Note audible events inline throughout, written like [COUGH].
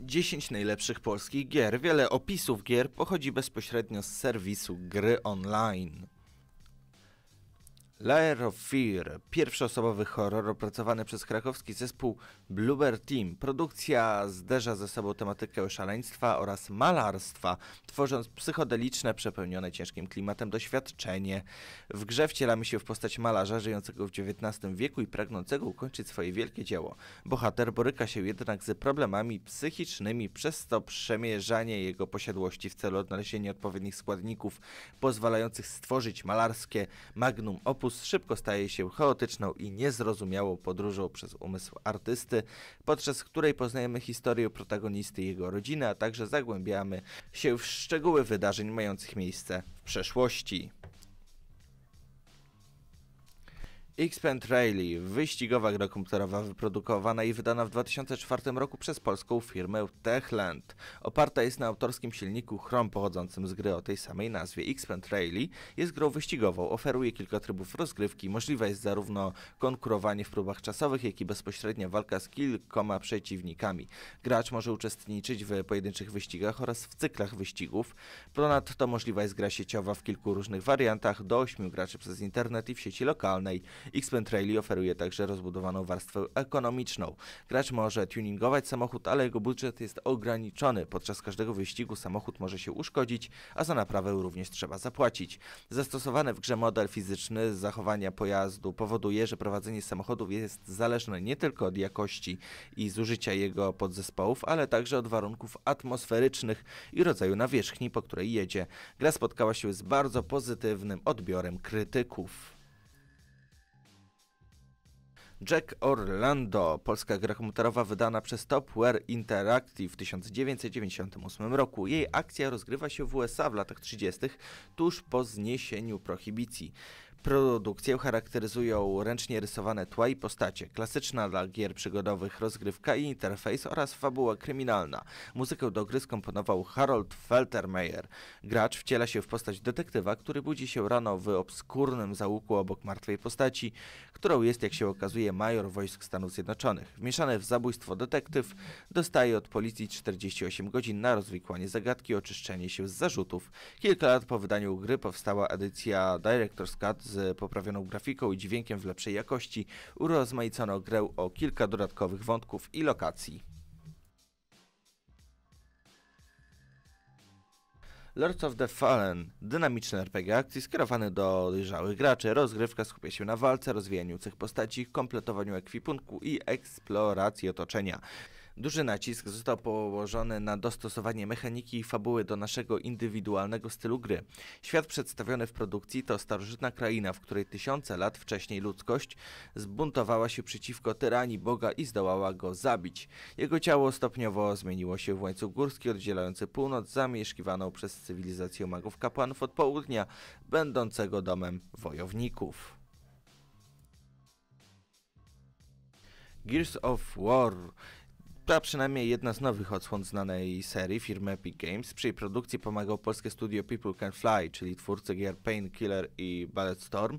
10 najlepszych polskich gier. Wiele opisów gier pochodzi bezpośrednio z serwisu gry online. Layer of Fear, pierwszoosobowy horror opracowany przez krakowski zespół Bluebird Team. Produkcja zderza ze sobą tematykę szaleństwa oraz malarstwa, tworząc psychodeliczne, przepełnione ciężkim klimatem doświadczenie. W grze wcielamy się w postać malarza żyjącego w XIX wieku i pragnącego ukończyć swoje wielkie dzieło. Bohater boryka się jednak z problemami psychicznymi, przez to przemierzanie jego posiadłości w celu odnalezienia odpowiednich składników pozwalających stworzyć malarskie magnum opus opus szybko staje się chaotyczną i niezrozumiałą podróżą przez umysł artysty, podczas której poznajemy historię protagonisty i jego rodziny, a także zagłębiamy się w szczegóły wydarzeń mających miejsce w przeszłości. X-Pen Rally, wyścigowa gra komputerowa wyprodukowana i wydana w 2004 roku przez polską firmę Techland. Oparta jest na autorskim silniku Chrome pochodzącym z gry o tej samej nazwie. X-Pen Rally jest grą wyścigową, oferuje kilka trybów rozgrywki, możliwe jest zarówno konkurowanie w próbach czasowych, jak i bezpośrednia walka z kilkoma przeciwnikami. Gracz może uczestniczyć w pojedynczych wyścigach oraz w cyklach wyścigów. Ponadto możliwa jest gra sieciowa w kilku różnych wariantach, do 8 graczy przez internet i w sieci lokalnej. X-Men Traili oferuje także rozbudowaną warstwę ekonomiczną. Gracz może tuningować samochód, ale jego budżet jest ograniczony. Podczas każdego wyścigu samochód może się uszkodzić, a za naprawę również trzeba zapłacić. Zastosowany w grze model fizyczny zachowania pojazdu powoduje, że prowadzenie samochodów jest zależne nie tylko od jakości i zużycia jego podzespołów, ale także od warunków atmosferycznych i rodzaju nawierzchni, po której jedzie. Gra spotkała się z bardzo pozytywnym odbiorem krytyków. Jack Orlando, polska gra komputerowa wydana przez Topware Interactive w 1998 roku. Jej akcja rozgrywa się w USA w latach 30., tuż po zniesieniu prohibicji. Produkcję charakteryzują ręcznie rysowane tła i postacie, klasyczna dla gier przygodowych rozgrywka i interfejs oraz fabuła kryminalna. Muzykę do gry skomponował Harold Feltermeyer. Gracz wciela się w postać detektywa, który budzi się rano w obskurnym załuku obok martwej postaci, którą jest, jak się okazuje, major wojsk Stanów Zjednoczonych. Wmieszany w zabójstwo detektyw dostaje od policji 48 godzin na rozwikłanie zagadki, oczyszczenie się z zarzutów. Kilka lat po wydaniu gry powstała edycja Director's Cut z poprawioną grafiką i dźwiękiem w lepszej jakości urozmaicono grę o kilka dodatkowych wątków i lokacji. Lords of the Fallen, dynamiczny RPG akcji skierowany do dojrzałych graczy. Rozgrywka skupia się na walce, rozwijaniu cech postaci, kompletowaniu ekwipunku i eksploracji otoczenia. Duży nacisk został położony na dostosowanie mechaniki i fabuły do naszego indywidualnego stylu gry. Świat przedstawiony w produkcji to starożytna kraina, w której tysiące lat wcześniej ludzkość zbuntowała się przeciwko tyranii Boga i zdołała go zabić. Jego ciało stopniowo zmieniło się w łańcuch górski oddzielający północ zamieszkiwaną przez cywilizację magów kapłanów od południa, będącego domem wojowników. Gears of War to przynajmniej jedna z nowych odsłon znanej serii firmy Epic Games, przy jej produkcji pomagał polskie studio People Can Fly, czyli twórcy gier Painkiller i Ballet Storm.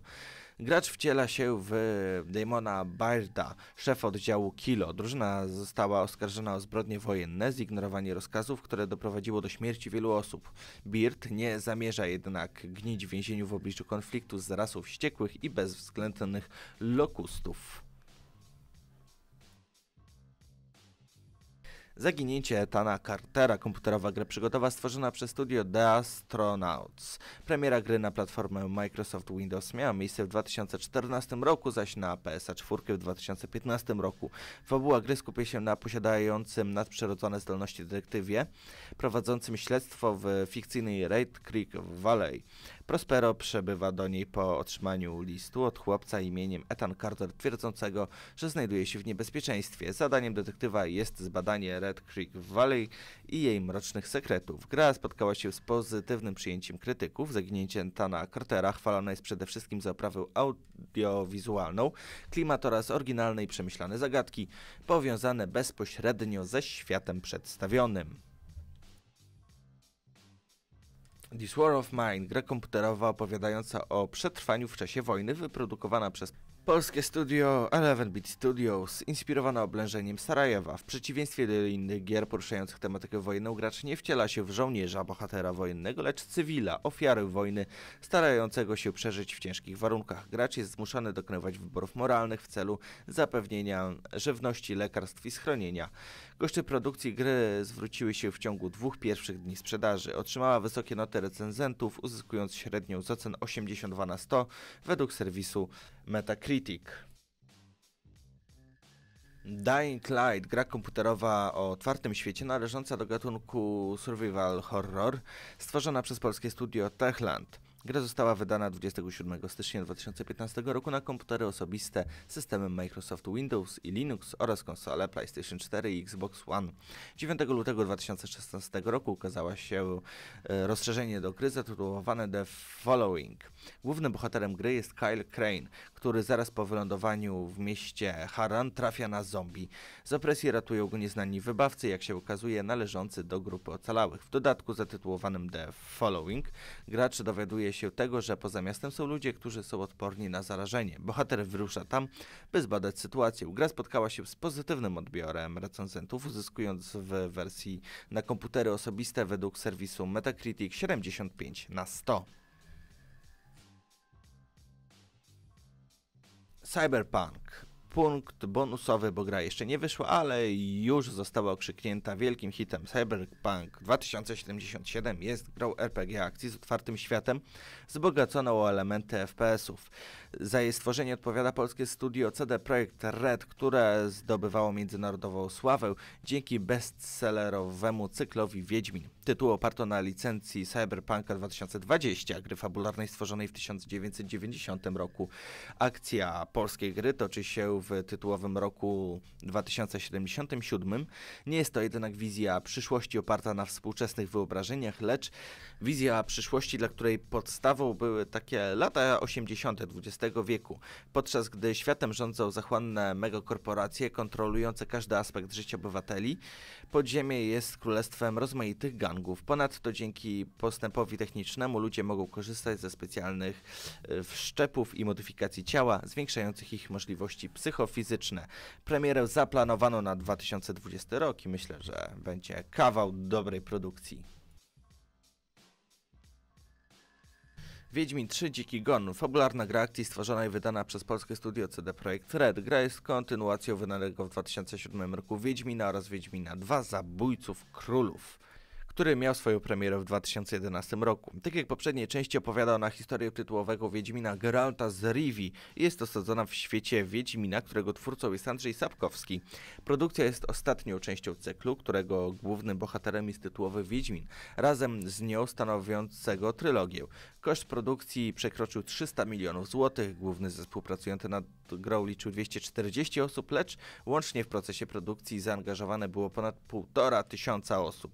Gracz wciela się w Damona Barda, szefa oddziału Kilo. Drużyna została oskarżona o zbrodnie wojenne, zignorowanie rozkazów, które doprowadziło do śmierci wielu osób. Beard nie zamierza jednak gnić w więzieniu w obliczu konfliktu z rasów wściekłych i bezwzględnych lokustów. Zaginięcie Etana Cartera, komputerowa gra przygotowa stworzona przez studio The Astronauts. Premiera gry na platformę Microsoft Windows miała miejsce w 2014 roku, zaś na PS4 w 2015 roku. Fabuła gry skupia się na posiadającym nadprzyrodzone zdolności detektywie, prowadzącym śledztwo w fikcyjnej Raid Creek Valley. Prospero przebywa do niej po otrzymaniu listu od chłopca imieniem Ethan Carter twierdzącego, że znajduje się w niebezpieczeństwie. Zadaniem detektywa jest zbadanie Red Creek Valley i jej mrocznych sekretów. Gra spotkała się z pozytywnym przyjęciem krytyków. Zaginięcie Tana Cartera chwalone jest przede wszystkim za oprawę audiowizualną, klimat oraz oryginalne i przemyślane zagadki, powiązane bezpośrednio ze światem przedstawionym. This War of Mine, gra komputerowa opowiadająca o przetrwaniu w czasie wojny, wyprodukowana przez Polskie studio Eleven Beat Studios, inspirowane oblężeniem Sarajewa, w przeciwieństwie do innych gier poruszających tematykę wojenną, gracz nie wciela się w żołnierza, bohatera wojennego, lecz cywila, ofiary wojny, starającego się przeżyć w ciężkich warunkach. Gracz jest zmuszany dokonywać wyborów moralnych w celu zapewnienia żywności, lekarstw i schronienia. Goszty produkcji gry zwróciły się w ciągu dwóch pierwszych dni sprzedaży. Otrzymała wysokie noty recenzentów, uzyskując średnią z ocen 82 na 100 według serwisu Metacritic. Dying Light, gra komputerowa o otwartym świecie należąca do gatunku survival horror, stworzona przez polskie studio Techland. Gra została wydana 27 stycznia 2015 roku na komputery osobiste, systemy Microsoft Windows i Linux oraz konsole PlayStation 4 i Xbox One. 9 lutego 2016 roku ukazała się e, rozszerzenie do gry zatytułowane The Following. Głównym bohaterem gry jest Kyle Crane, który zaraz po wylądowaniu w mieście Haran trafia na zombie. Z opresji ratują go nieznani wybawcy, jak się okazuje należący do grupy ocalałych. W dodatku zatytułowanym The Following gracz dowiaduje się się tego, że poza miastem są ludzie, którzy są odporni na zarażenie. Bohater wyrusza tam, by zbadać sytuację. Gra spotkała się z pozytywnym odbiorem recenzentów, uzyskując w wersji na komputery osobiste według serwisu Metacritic 75 na 100. Cyberpunk punkt bonusowy, bo gra jeszcze nie wyszła, ale już została okrzyknięta wielkim hitem Cyberpunk 2077. Jest grą RPG akcji z otwartym światem, wzbogaconą o elementy FPS-ów. Za jej stworzenie odpowiada polskie studio CD Projekt Red, które zdobywało międzynarodową sławę dzięki bestsellerowemu cyklowi Wiedźmin. Tytuł oparto na licencji Cyberpunka 2020, gry fabularnej stworzonej w 1990 roku. Akcja polskiej gry toczy się w tytułowym roku 2077. Nie jest to jednak wizja przyszłości oparta na współczesnych wyobrażeniach, lecz wizja przyszłości, dla której podstawą były takie lata 80. XX wieku, podczas gdy światem rządzą zachłanne megakorporacje kontrolujące każdy aspekt życia obywateli. Podziemie jest królestwem rozmaitych gangów. Ponadto dzięki postępowi technicznemu ludzie mogą korzystać ze specjalnych e, wszczepów i modyfikacji ciała, zwiększających ich możliwości psychiczne psychofizyczne. Premierę zaplanowano na 2020 rok i myślę, że będzie kawał dobrej produkcji. Wiedźmin 3 Dziki Gon, fabularna gra akcji stworzona i wydana przez polskie studio CD Projekt Red. Gra jest kontynuacją wydanego w 2007 roku Wiedźmina oraz Wiedźmina 2 Zabójców Królów który miał swoją premierę w 2011 roku. Tak jak poprzedniej części opowiada ona historię tytułowego Wiedźmina Geralta z Rivi. Jest osadzona w świecie Wiedźmina, którego twórcą jest Andrzej Sapkowski. Produkcja jest ostatnią częścią cyklu, którego głównym bohaterem jest tytułowy Wiedźmin, razem z nią stanowiącego trylogię. Koszt produkcji przekroczył 300 milionów złotych, główny zespół pracujący nad grą liczył 240 osób, lecz łącznie w procesie produkcji zaangażowane było ponad półtora tysiąca osób.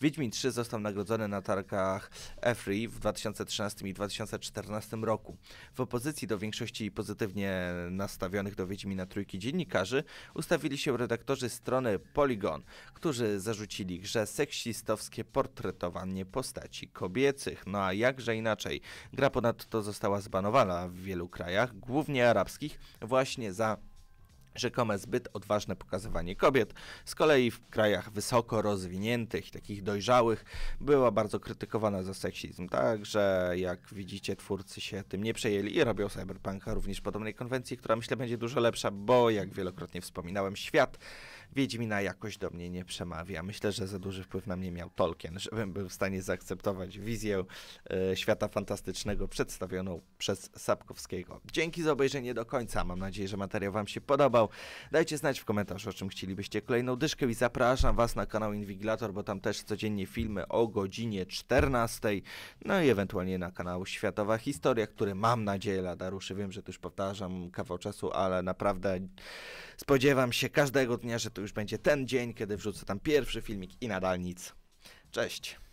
Wiedźmin 3 został nagrodzony na targach EFRI w 2013 i 2014 roku. W opozycji do większości pozytywnie nastawionych do Wiedźmina trójki dziennikarzy ustawili się redaktorzy strony Polygon, którzy zarzucili grze seksistowskie portretowanie postaci kobiecych. No a jakże inaczej? Gra ponadto została zbanowana w wielu krajach, głównie arabskich, właśnie za rzekome zbyt odważne pokazywanie kobiet. Z kolei w krajach wysoko rozwiniętych, takich dojrzałych, była bardzo krytykowana za seksizm. Także jak widzicie, twórcy się tym nie przejęli i robią cyberpunka również podobnej konwencji, która myślę będzie dużo lepsza, bo jak wielokrotnie wspominałem, świat Wiedźmina jakoś do mnie nie przemawia. Myślę, że za duży wpływ na mnie miał Tolkien, [LAUGHS] żebym był w stanie zaakceptować wizję e, świata fantastycznego przedstawioną przez Sapkowskiego. Dzięki za obejrzenie do końca. Mam nadzieję, że materiał Wam się podobał. Dajcie znać w komentarzu, o czym chcielibyście kolejną dyszkę i zapraszam Was na kanał Inwigilator, bo tam też codziennie filmy o godzinie 14. No i ewentualnie na kanał Światowa Historia, który mam nadzieję lada Wiem, że tu już powtarzam kawał czasu, ale naprawdę spodziewam się każdego dnia, że tu to już będzie ten dzień, kiedy wrzucę tam pierwszy filmik i nadal nic. Cześć!